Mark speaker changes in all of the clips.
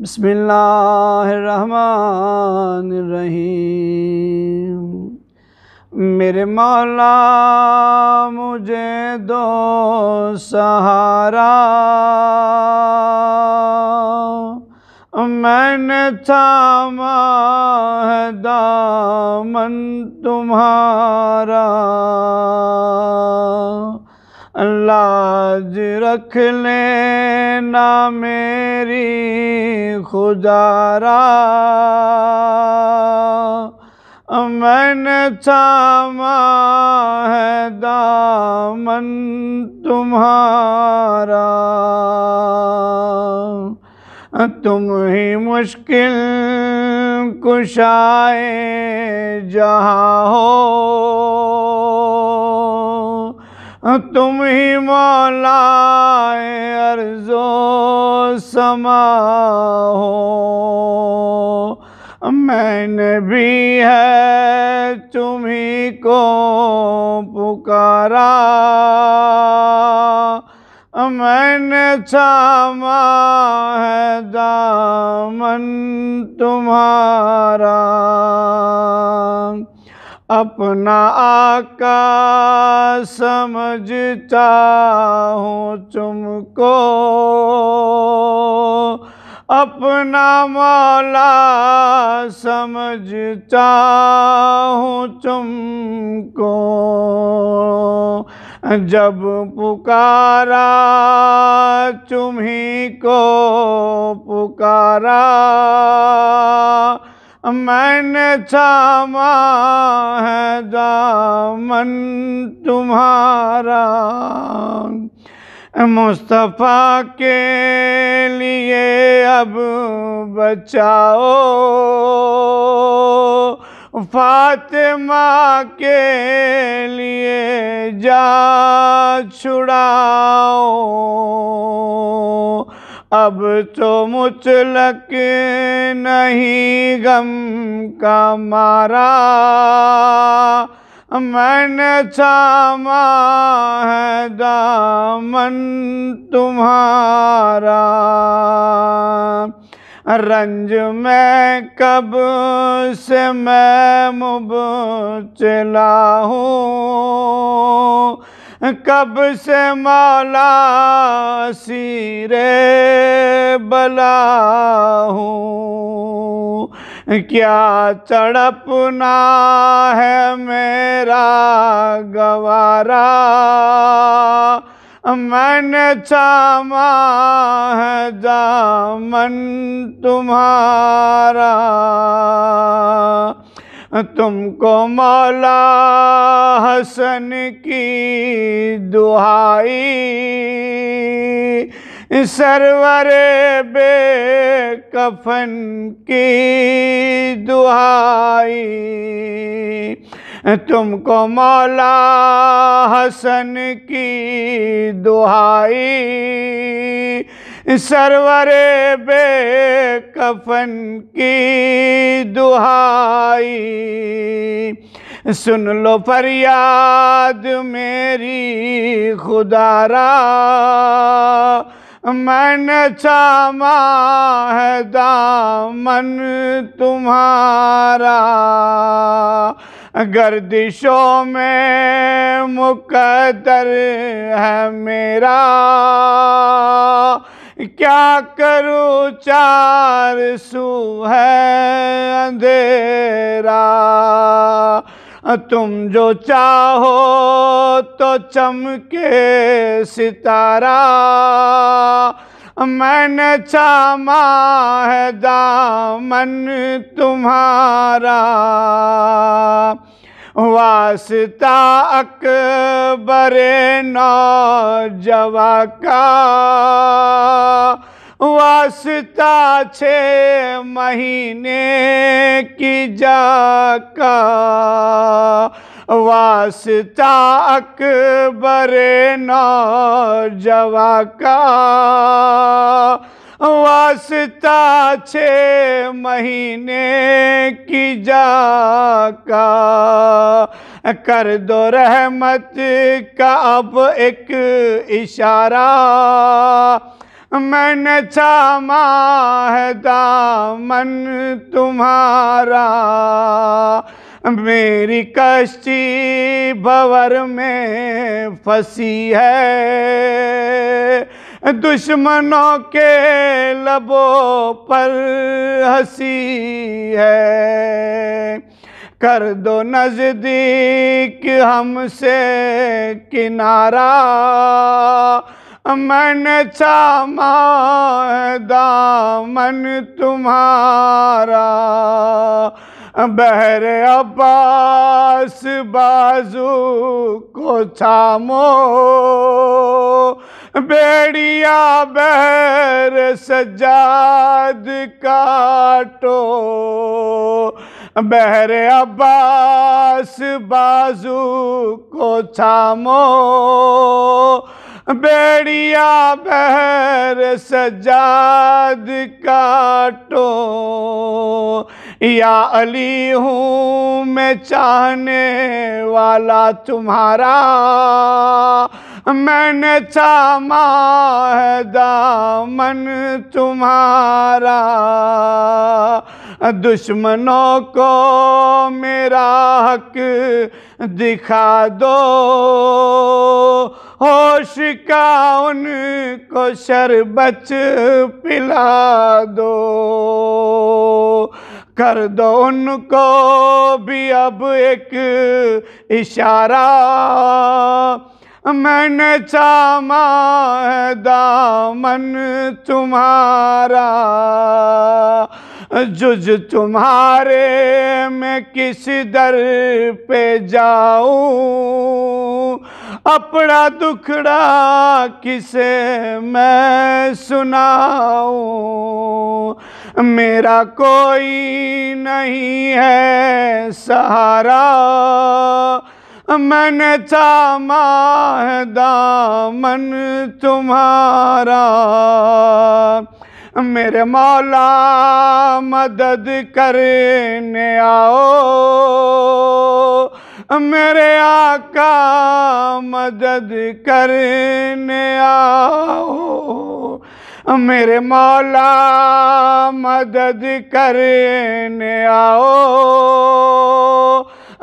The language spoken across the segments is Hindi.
Speaker 1: बिस्मिल्लाहिर्रहमानिर्रहीम मेरे मौला मुझे दो सहारा मैंने थामा है दामन तुम्हारा आज रख लेना मेरी खुदारा मैंने थामा है दामन तुम्हारा तुम ही मुश्किल कुशाए जहाँ हो तुम ही मौलाए अर्जो समा हो मैंने भी है तुम्ही को पुकारा मैंने छामा है दामन तुम्हारा अपना आका समझता हूँ तुमको अपना माला समझता हूँ तुमको जब पुकारा तुम्ही को पुकारा मैंने छामा है दामन तुम्हारा मुस्तफ़ा के लिए अब बचाओ फातिमा के लिए जा छुड़ाओ अब तो मुचलक नहीं गम का मारा मैंने छामा है दामन तुम्हारा रंज में कब से मैं मुब चला हूँ कब से माला सिरे बला हूँ क्या तड़पना है मेरा गवारा मैंने चामा है जामन तुम्हारा तुमको मौला हसन की दुहाई सरवर बे कफन की दुहाई तुमको मौला हसन की दुहाई सरवरे बेकफन की दुहाई सुन लो फरियाद मेरी खुदारा मन चामा है दामन तुम्हारा गर्दिशों में मुकदर है मेरा क्या करूँ चार सू है अंधेरा तुम जो चाहो तो चमके सितारा मैंने चामा है दामन तुम्हारा वासी तरे واسطا वासी छे महीने की واسطا اکبر बरे नवक वास्ता छ महीने की जा का कर दो रहमत का अब एक इशारा मैंने छामा है दामन तुम्हारा मेरी कश्ती भवर में फंसी है दुश्मनों के लबों पर हंसी है कर दो नज़दीक हमसे किनारा मन चामा दामन तुम्हारा बहर अब्बास बाजू को थामो बेड़िया बहर सजाद काटो बहर अब्बास बाजू को थामो बेड़िया बहर सजाद काटो या अली हूँ मैं चाहने वाला तुम्हारा मैंने चामा है दामन तुम्हारा दुश्मनों को मेरा हक दिखा दो होश का उनको शरबत पिला दो कर दो उनको भी अब एक इशारा मैंने चामा दामन तुम्हारा जुज तुम्हारे मैं किस दर पे जाऊं अपना दुखड़ा किसे मैं सुनाऊं मेरा कोई नहीं है सहारा मैंने चामा दामन तुम्हारा मेरे मौला मदद करने आओ मेरे आका मदद करने आओ मेरे मौला मदद करने आओ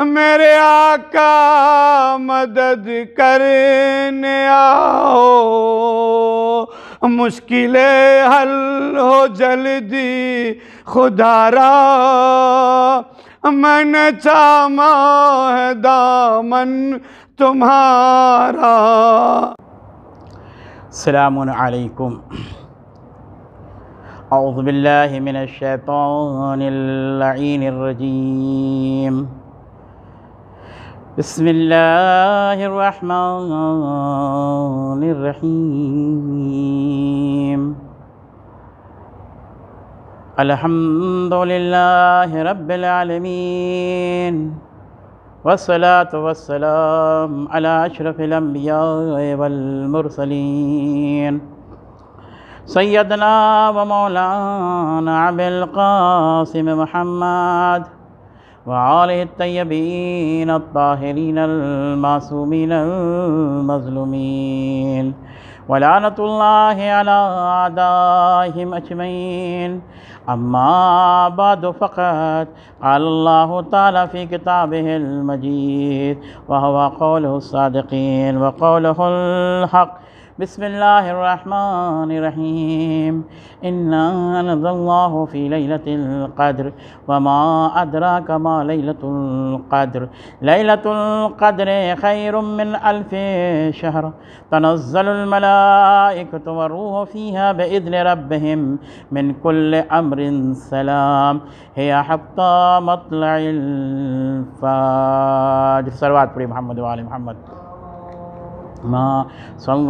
Speaker 1: मेरे आका मदद करने आओ मुश्किलें हल हो जल्दी खुदारा मन चामा है दामन तुम्हारा सलामकुम
Speaker 2: أعوذ بالله من الشيطان اللعين الرجيم بسم الله الرحمن الرحيم الحمد لله رب العالمين والصلاة والسلام على أشرف الأنبياء والمرسلين سيدنا ومولانا عبد القاسم محمد وعاله الطيبين الطاهرين المعصومين المظلومين ولعنة الله على أعدائهم أجمعين أما بعد فقد قال الله تعالى في كتابه المجيد وهو قوله الصادقين وقوله الحق بسم الله الرحمن الرحيم إنا الله في ليلة القدر وما أدراك ما ليلة القدر ليلة القدر خير من ألف شهر تنزل الملائكة والروح فيها بإذن ربهم من كل أمر سلام هي حتى مطلع الفجر صلوات محمد وعلى محمد सल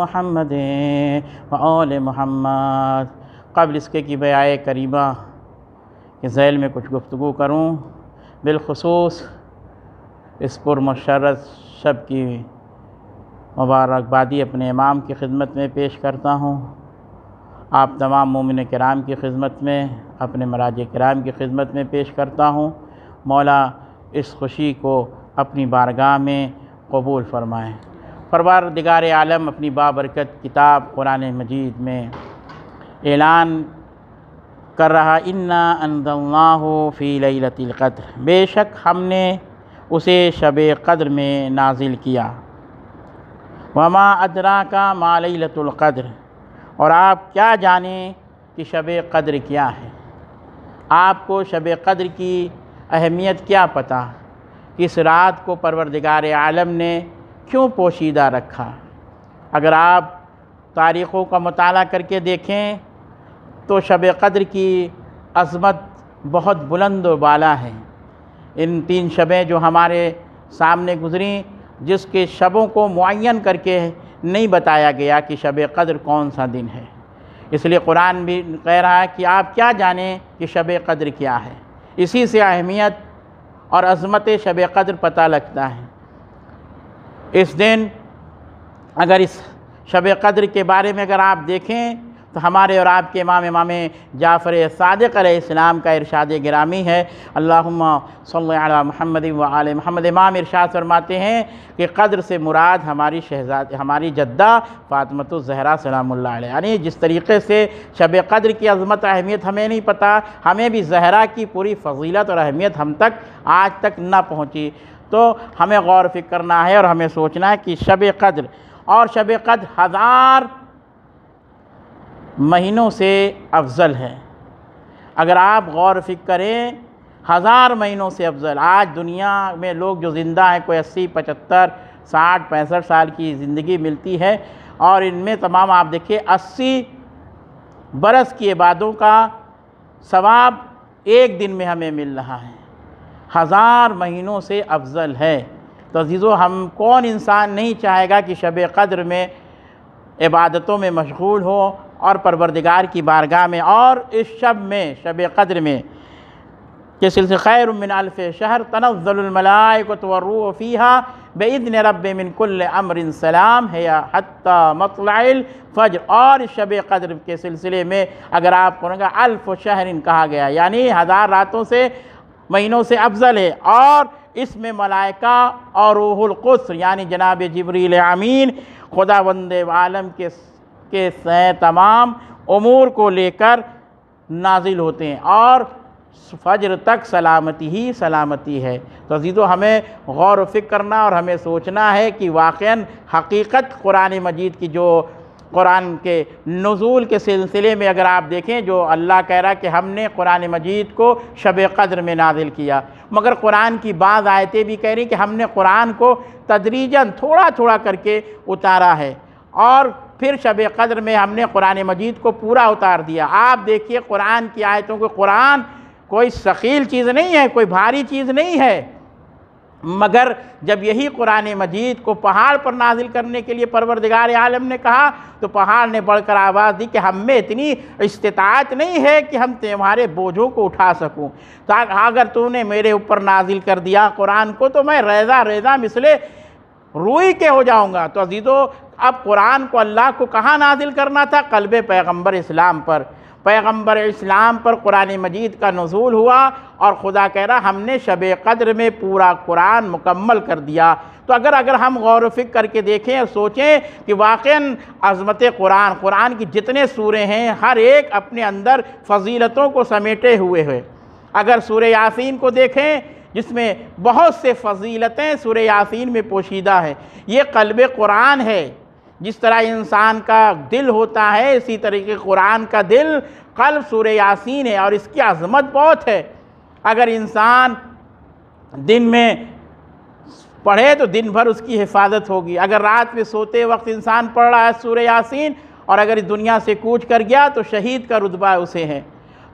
Speaker 2: महमद वल महमद कबल इसके कि बयाए करीबा कि झैल में कुछ गुफ्तु करूँ बिलखसूस इस पुरमशरत शब की मुबारकबादी अपने इमाम की खिदमत में पेश करता हूँ आप तमाम ममिन कराम की खिदमत में अपने मराज कराम की खिदमत में पेश करता हूँ मौला इस खुशी को अपनी बारगाह में कबूल फरमाएँ परवर दिगार आलम अपनी बाबरकत किताब कुरान मजीद में ऐलान कर रहा इन्ना अनजल्ला हो फ़ी कद्र बेशक हमने उसे शब कद्र में नाजिल किया वमा अदरा का मालई लतुल्क़द्र और आप क्या जाने कि शब कद्र क्या है आपको शब कद्र की अहमियत क्या पता इस रात को परवरदिगार आलम ने क्यों पोशीदा रखा अगर आप तारीख़ों का मताल करके देखें तो शब कद्र की अजमत बहुत बुलंद वाला है इन तीन शबें जो हमारे सामने गुजरी जिसके शबों को मुन करके नहीं बताया गया कि शब कद्र कौन सा दिन है इसलिए कुरान भी कह रहा है कि आप क्या जानें कि शब कद्र क्या है इसी से अहमियत और अज़मत शब कदर पता लगता है इस दिन अगर इस शब कदर के बारे में अगर आप देखें तो हमारे और आपके इमाम इमाम जाफ़र सदक इस्लाम का इरशाद ग्रामी है अल्लाम सल महमद वाल महमद इमाम इरशाद फरमाते हैं कि कद्र से मुराद हमारी शहजाद हमारी जद्दा फ़ातमत ज़हरा सलाम्ला यानी जिस तरीके से शब कद्र की अज़मत अहमियत हमें नहीं पता हमें भी जहरा की पूरी फजीलत और अहमियत हम तक आज तक ना पहुँची तो हमें गौर फिक्र करना है और हमें सोचना है कि शब कद्र और शब कद्र हज़ार महीनों से अफजल है अगर आप गौर फिक्र करें हज़ार महीनों से अफजल आज दुनिया में लोग जो ज़िंदा हैं कोई अस्सी पचहत्तर साठ पैंसठ साल की ज़िंदगी मिलती है और इनमें तमाम आप देखिए अस्सी बरस की इबादों का सवाब एक दिन में हमें मिल रहा है हज़ार महीनों से अफजल है तो अजीज़ो हम कौन इंसान नहीं चाहेगा कि शब कद्र में इबादतों में मशगूल हो और परवरदिगार की बारगाह में और इस शब में शब कद्र में के सिलसिले खैर मिन अल्फ़ शहर तनज़लमलाकतरू फ़ीहा बेदन रब मिनकुल अमरिन सलाम है या हती फ़जर और शब कदर के सिलसिले में अगर आप पढ़ेंगे अल्फ़ शहरिन कहा गया यानी हज़ार रातों से महीनों से अफजल है और इसमें मलाइका और रूहुल यानी जनाब जबरील अमीन खुदा बंद आलम के के तमाम अमूर को लेकर नाजिल होते हैं और फजर तक सलामती ही सलामती है तो तो हमें गौर व फिक्र करना और हमें सोचना है कि वाक़ हकीकत कुरान मजीद की जो कुरान के नज़ूल के सिलसिले में अगर आप देखें जो अल्लाह कह रहा कि हमने कुरान मजीद को शब कद्र में नाजिल किया मगर कुरान की बाज़ आयतें भी कह रही कि हमने कुरान को तदरीजन थोड़ा थोड़ा करके उतारा है और फिर शब कदर में हमने कुरान मजीद को पूरा उतार दिया आप देखिए कुरान की आयतों को कुरान कोई शकील चीज़ नहीं है कोई भारी चीज़ नहीं है मगर जब यही कुरान मजीद को पहाड़ पर नाजिल करने के लिए परवरदिगार आलम ने कहा तो पहाड़ ने बढ़कर आवाज़ दी कि हम में इतनी इस्तात नहीं है कि हम तुम्हारे बोझों को उठा सकूं तो अगर तूने मेरे ऊपर नाजिल कर दिया कुरान को तो मैं रेजा रेजा मिसले रोई के हो जाऊँगा तो अजीज़ो अब कुरान को अल्लाह को कहाँ नाजिल करना था कल्ब पैगम्बर इस्लाम पर पैगम्बर इस्लाम पर कुरान मजीद का नजूल हुआ और खुदा कह रहा हमने शब क़द्र में पूरा कुरान मुकम्मल कर दिया तो अगर अगर हम गौर फिक करके देखें और सोचें कि वाक़ अज़मत कुरान कुरान की जितने सूरे हैं हर एक अपने अंदर फजीलतों को समेटे हुए हैं अगर सूर्य यासीन को देखें जिसमें बहुत से फजीलतें सुर यासीन में पोशीदा हैं ये कल्ब कुरान है जिस तरह इंसान का दिल होता है इसी तरीके कुरान का दिल कल्ब सुर यासीन है और इसकी आजमत बहुत है अगर इंसान दिन में पढ़े तो दिन भर उसकी हिफाजत होगी अगर रात में सोते वक्त इंसान पढ़ रहा है सूर्य यासीन और अगर इस दुनिया से कूच कर गया तो शहीद का रुतबा उसे है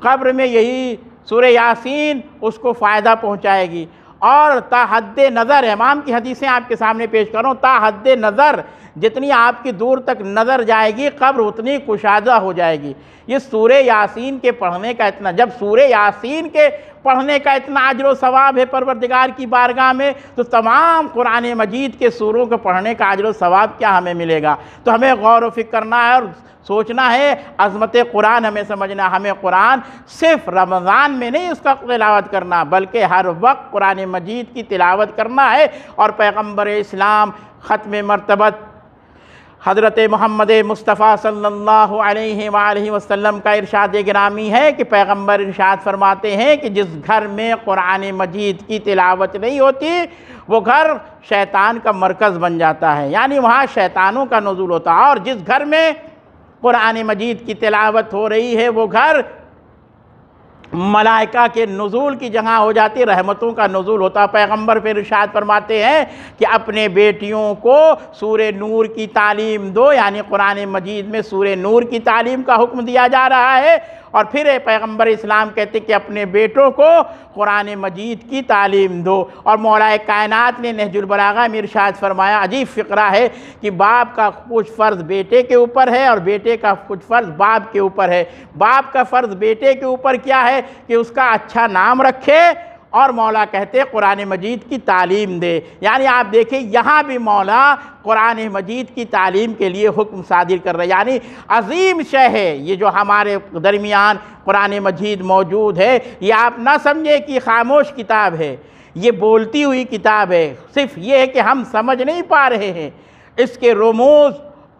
Speaker 2: कब्र में यही सूर्य यासीन उसको फ़ायदा पहुँचाएगी और ताहद नज़र इमाम की हदीसें आपके सामने पेश करूँ ताहद नज़र जितनी आपकी दूर तक नज़र जाएगी कब्र उतनी कुशादा हो जाएगी ये सूर्य यासीन के पढ़ने का इतना जब सूर्य यासीन के पढ़ने का इतना अजर सवाब है परवरदिगार की बारगाह में तो तमाम कुरान मजीद के सूरों को पढ़ने का अजर सवाब क्या हमें मिलेगा तो हमें गौर व फिक्र करना है और सोचना है अजमत कुरान हमें समझना हमें कुरान सिर्फ रमज़ान में नहीं उसका तिलावत करना बल्कि हर वक्त कुरान मजीद की तिलावत करना है और पैगम्बर इस्लाम ख़त्म मरतबत हज़रत महमद मुस्तफ़ा सल्लल्लाहु अलैहि सल्ला वसल्लम का इरशाद ग्रामी है कि पैगंबर इरशाद फरमाते हैं कि जिस घर में क़ुरान मजीद की तिलावत नहीं होती वो घर शैतान का मरकज़ बन जाता है यानी वहाँ शैतानों का नजूल होता है और जिस घर में क़ुरान मजीद की तिलावत हो रही है वो घर मलाइका के नज़ुल की जगह हो जाती रहमतों का नज़ुल होता पैगंबर फिर इर्शाद फरमाते हैं कि अपने बेटियों को सूर नूर की तालीम दो यानी कुरान मजीद में सूर नूर की तालीम का हुक्म दिया जा रहा है और फिर पैगम्बर इस्लाम कहते कि अपने बेटों को कुरान मजीद की तालीम दो और मौलाए कायनात ने नहजुलबलागा में फरमाया अजीब फ़िक्रा है कि बाप का कुछ फ़र्ज़ बेटे के ऊपर है और बेटे का कुछ फ़र्ज़ बाप के ऊपर है बाप का फ़र्ज़ बेटे के ऊपर क्या है कि उसका अच्छा नाम रखे और मौला कहते कुरान मजीद की तालीम दे यानी आप देखें यहाँ भी मौला कुरान मजीद की तालीम के लिए हुक्म शादिर कर रहे यानी अजीम शह है ये जो हमारे दरमियान कुरान मजीद मौजूद है ये आप ना समझें कि खामोश किताब है ये बोलती हुई किताब है सिर्फ ये है कि हम समझ नहीं पा रहे हैं इसके रोमोज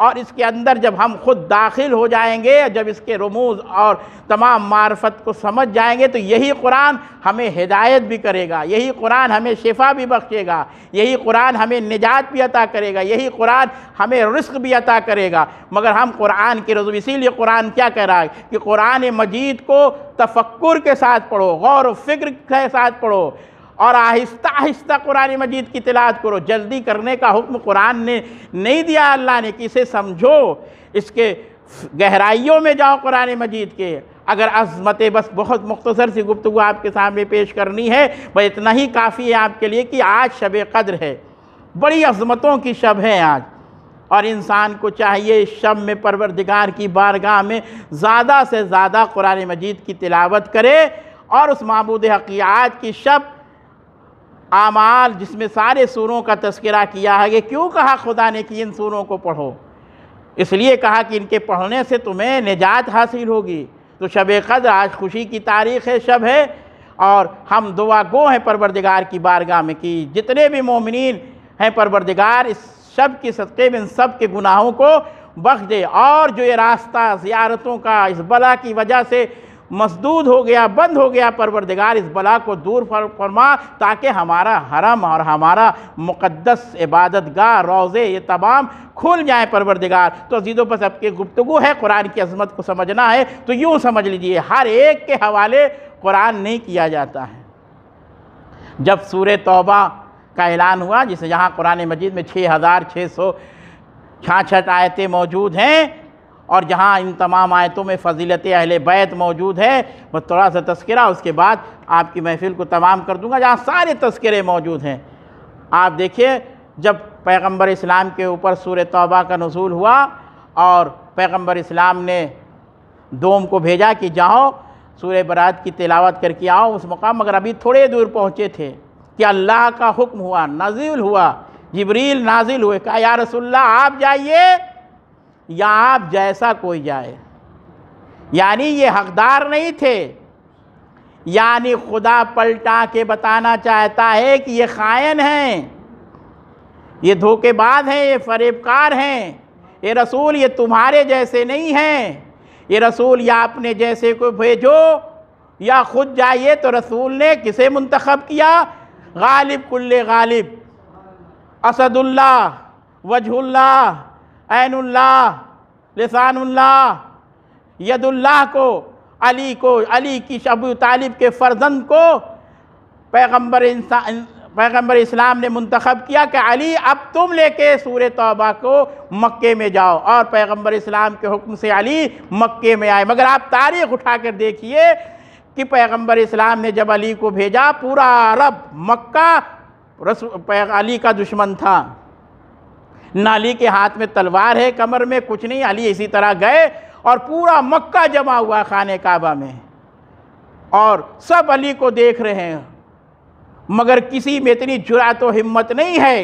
Speaker 2: और इसके अंदर जब हम खुद दाखिल हो जाएंगे जब इसके रमूज और तमाम मार्फत को समझ जाएंगे तो यही कुरान हमें हिदायत भी करेगा यही कुरान हमें शिफा भी बख्शेगा यही कुरान हमें निजात भी अता करेगा यही कुरान हमें रिस्क भी अता करेगा मगर हम कुरान के रजू इसीलिए कुरान क्या कह रहा है कि कुरान मजीद को तफक् के साथ पढ़ो गौर व फिक्र के साथ पढ़ो और आहिस्ता आहिस्ता कुरान मजीद की तलात करो जल्दी करने का हुक्म कुरान ने नहीं दिया अल्लाह ने कि इसे समझो इसके गहराइयों में जाओ कुरान मजीद के अगर अजमत बस बहुत मुख्तसर सी गुफ्तु आपके सामने पेश करनी है वह इतना ही काफ़ी है आपके लिए कि आज शब कद्र है बड़ी अजमतों की शब है आज और इंसान को चाहिए इस शब में परवरदिगार की बारगाह में ज़्यादा से ज़्यादा कुरान मजीद की तिलावत करे और उस मबूद हकियात की शब आमाल जिसमें सारे सूरों का तस्करा किया है ये क्यों कहा खुदा ने कि इन सूरों को पढ़ो इसलिए कहा कि इनके पढ़ने से तुम्हें निजात हासिल होगी तो शब कदर आज खुशी की तारीख़ है शब है और हम दुआ गो हैं परवरदिगार की बारगाह में कि जितने भी मोमिन हैं परवरदिगार इस शब के सदक़े में इन सब के गुनाहों को बख दे और जो ये रास्ता ज़ियारतों का इस बला की वजह से मसदूद हो गया बंद हो गया परवरदिगार इस बला को दूर फरमा ताकि हमारा हरम और हमारा मुक़दस इबादत गाह रोज़े ये तमाम खुल जाए परवरदिगार तो अजीज़ों पर सबके गुप्तगु है कुरान की अजमत को समझना है तो यूँ समझ लीजिए हर एक के हवाले कुरान नहीं किया जाता है जब सूर तोबा का ऐलान हुआ जिसे यहाँ कुरान मजीद में छः हज़ार छः सौ छाछठ आयतें मौजूद हैं और जहाँ इन तमाम आयतों में फजीलत अहल बैत मौजूद है बस थोड़ा सा तस्करा उसके बाद आपकी महफिल को तमाम कर दूँगा जहाँ सारे तस्करे मौजूद हैं आप देखिए जब पैगम्बर इस्लाम के ऊपर सूर तौबा का नजूल हुआ और पैगम्बर इस्लाम ने दोम को भेजा कि जाओ सूर बरात की तिलावत करके आओ उस मकाम मगर अभी थोड़े दूर पहुँचे थे कि अल्लाह का हुक्म हुआ नजील हुआ जबरील नाजिल हुए कहा यार रसुल्ला आप जाइए या आप जैसा कोई जाए यानी ये हकदार नहीं थे यानी खुदा पलटा के बताना चाहता है कि ये खायन हैं ये धोखेबाज हैं ये फरेबकार हैं ये रसूल ये तुम्हारे जैसे नहीं हैं ये रसूल या अपने जैसे को भेजो या खुद जाइए तो रसूल ने किसे मंतखब किया गालिब कुल्ले गालिब असदुल्ला वजहुल्ला ऐनुल्लाह लसानुल्ला यदुल्लाह को अली को अली की अबू तालिब के फ़र्जंद को पैगम्बर इंसान पैगम्बर इस्लाम ने मंतखब किया कि अली अब तुम लेके सूर तौबा को मक्के में जाओ और पैगम्बर इस्लाम के हुक्म से अली मक्के में आए मगर आप तारीख उठा कर देखिए कि पैगम्बर इस्लाम ने जब अली को भेजा पूरा अरब मक्का रस अली का दुश्मन था नाली के हाथ में तलवार है कमर में कुछ नहीं अली इसी तरह गए और पूरा मक्का जमा हुआ खान काबा में और सब अली को देख रहे हैं मगर किसी में इतनी जुरा तो हिम्मत नहीं है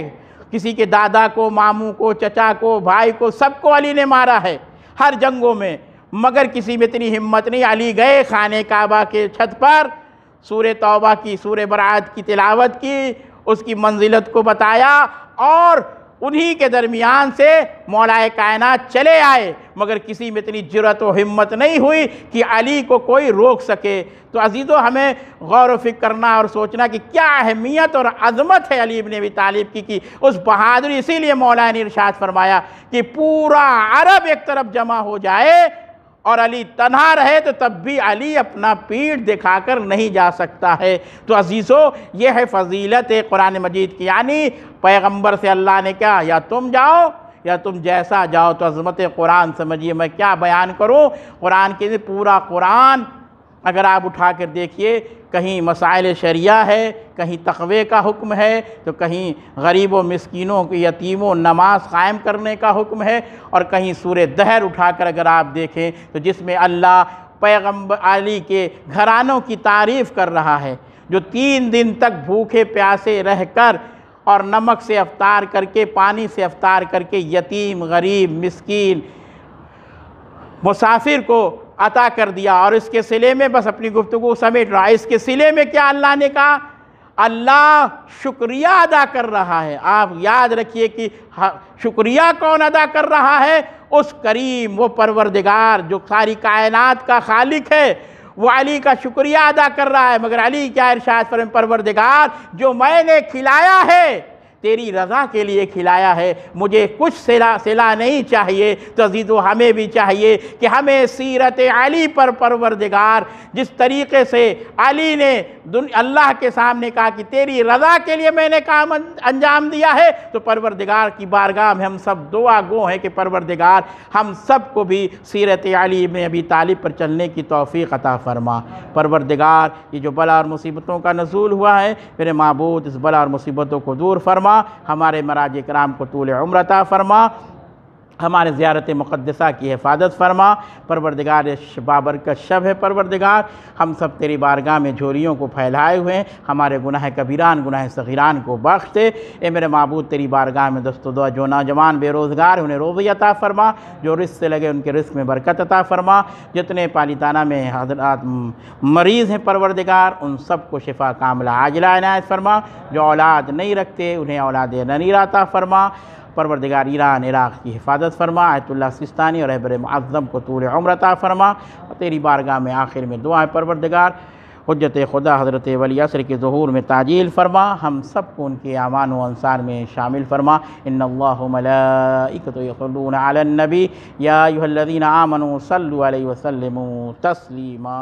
Speaker 2: किसी के दादा को मामू को चचा को भाई को सबको अली ने मारा है हर जंगों में मगर किसी में इतनी हिम्मत नहीं अली गए खान काबा के छत पर सूर्य तौबा की सूर्य बरात की तिलावत की उसकी मंजिलत को बताया और उन्हीं के दरमियान से मौलाए कायनात चले आए मगर किसी में इतनी जरूरत व हिम्मत नहीं हुई कि अली को कोई रोक सके तो अजीज़ों हमें गौर फिक्र करना और सोचना कि क्या अहमियत और अजमत है अली ने भी तालीब की कि उस बहादुरी इसीलिए मौलाना ने इर्शाद फरमाया कि पूरा अरब एक तरफ जमा हो जाए और अली तनहा रहे तो तब भी अली अपना पीठ दिखाकर नहीं जा सकता है तो अजीज़ो ये है फजीलत कुरान मजीद की यानी पैगम्बर से अल्लाह ने क्या या तुम जाओ या तुम जैसा जाओ तो अजमत कुरान समझिए मैं क्या बयान करूँ कुरान के पूरा कुरान अगर आप उठा कर देखिए कहीं मसाइल शरिया है कहीं तकवे का हुक्म है तो कहीं गरीबों मस्किनों की यतीमों नमाज कायम करने का हुक्म है और कहीं सूर दहर उठाकर अगर आप देखें तो जिसमें अल्लाह पैगम्ब अली के घरानों की तारीफ़ कर रहा है जो तीन दिन तक भूखे प्यासे रहकर और नमक से अवतार करके पानी से अवतार करके यतीम गरीब मस्किन मुसाफिर को अता कर दिया और इसके सिले में बस अपनी गुफ्तु को समेट रहा है इसके सिले में क्या अल्लाह ने कहा अल्लाह शुक्रिया अदा कर रहा है आप याद रखिए कि शुक्रिया कौन अदा कर रहा है उस करीम वो परवरदिगार जो सारी कायनात का खालिक है वो अली का शुक्रिया अदा कर रहा है मगर अली क्या इर्शाद परवरदिगार जो मैंने खिलाया है तेरी रज़ा के लिए खिलाया है मुझे कुछ सिला सिला नहीं चाहिए तजीद हमें भी चाहिए कि हमें सीरत अली पर परवरदिगार जिस तरीके से अली ने अल्लाह के सामने कहा कि तेरी रज़ा के लिए मैंने काम अं-, अंजाम दिया है तो परवरदिगार की बारगाह में हम सब दुआ गो हैं कि परवरदिगार हम सब को भी सीरत अली में अभी तालिब पर चलने की तोफ़ी अता फ़रमा परवरदिगार ये जो बला और मुसीबतों का नजूल हुआ है मेरे मबूद इस बला और मुसीबतों को दूर फरमा फरमा हमारे मराज कराम को तूल उम्रता फरमा हमारे ज़्यारत मुक़दसा की हिफाजत फरमा परवरदिगार बाबर का शब है परवरदिगार हम सब तेरी बारगाह में झोरियों को फैलाए हुए हैं हमारे गुनाह कबीरान गुनाह सगीरान को बख्श दे ए मेरे मबूद तेरी बारगाह में दुआ जो नौजवान बेरोज़गार उन्हें रोज़ी अता फरमा जो रिस्क से लगे उनके रिस्क में बरकत अता फरमा जितने पालिताना में हजरात मरीज़ हैं परवरदिगार उन सब को शिफा कामला आजला इनायत फरमा जो औलाद नहीं रखते उन्हें औलाद ननीरा अता फरमा परवरदिगार ईरान इराक़ की हिफाजत फरमा आयतुल्ला सिस्तानी और रहबर मज़म को तूल उम्रता फरमा तेरी बारगाह में आखिर में दुआ है परवरदिगार हजरत खुदा हज़रत वली असर के जहूर में ताजील फरमा हम सब को उनके अमान वनसार में शामिल फरमा इन अल्लाबी यादीन आमन सल्लु वसलम तस्लीमा